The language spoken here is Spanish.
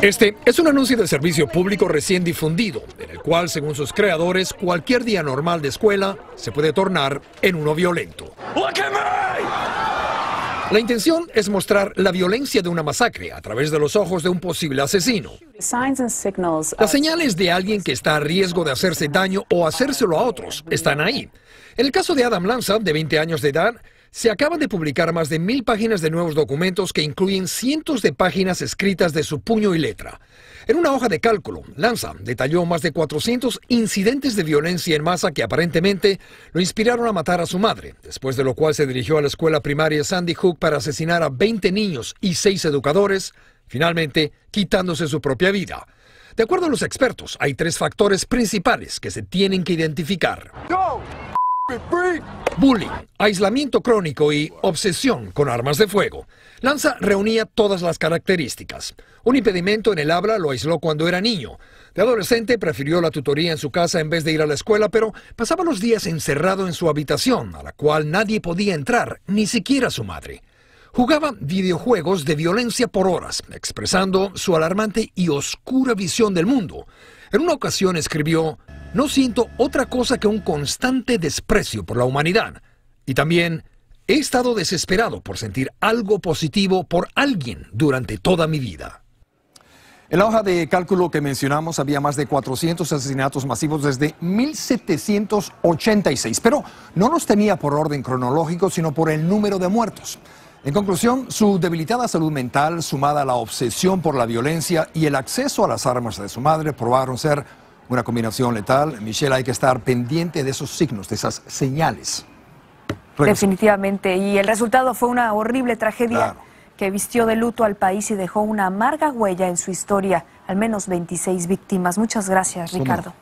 Este es un anuncio del servicio público recién difundido, en el cual, según sus creadores, cualquier día normal de escuela se puede tornar en uno violento. La intención es mostrar la violencia de una masacre a través de los ojos de un posible asesino. Las señales de alguien que está a riesgo de hacerse daño o hacérselo a otros están ahí. En el caso de Adam Lanza, de 20 años de edad, se acaban de publicar más de mil páginas de nuevos documentos que incluyen cientos de páginas escritas de su puño y letra. En una hoja de cálculo, Lanza detalló más de 400 incidentes de violencia en masa que aparentemente lo inspiraron a matar a su madre, después de lo cual se dirigió a la escuela primaria Sandy Hook para asesinar a 20 niños y 6 educadores, finalmente quitándose su propia vida. De acuerdo a los expertos, hay tres factores principales que se tienen que identificar. Bullying, aislamiento crónico y obsesión con armas de fuego. Lanza reunía todas las características. Un impedimento en el habla lo aisló cuando era niño. De adolescente prefirió la tutoría en su casa en vez de ir a la escuela, pero pasaba los días encerrado en su habitación, a la cual nadie podía entrar, ni siquiera su madre. Jugaba videojuegos de violencia por horas, expresando su alarmante y oscura visión del mundo. En una ocasión escribió, no siento otra cosa que un constante desprecio por la humanidad. Y también he estado desesperado por sentir algo positivo por alguien durante toda mi vida. En la hoja de cálculo que mencionamos había más de 400 asesinatos masivos desde 1786, pero no los tenía por orden cronológico, sino por el número de muertos. En conclusión, su debilitada salud mental, sumada a la obsesión por la violencia y el acceso a las armas de su madre, probaron ser una combinación letal. Michelle, hay que estar pendiente de esos signos, de esas señales. Definitivamente. Y el resultado fue una horrible tragedia que vistió de luto al país y dejó una amarga huella en su historia. Al menos 26 víctimas. Muchas gracias, Ricardo.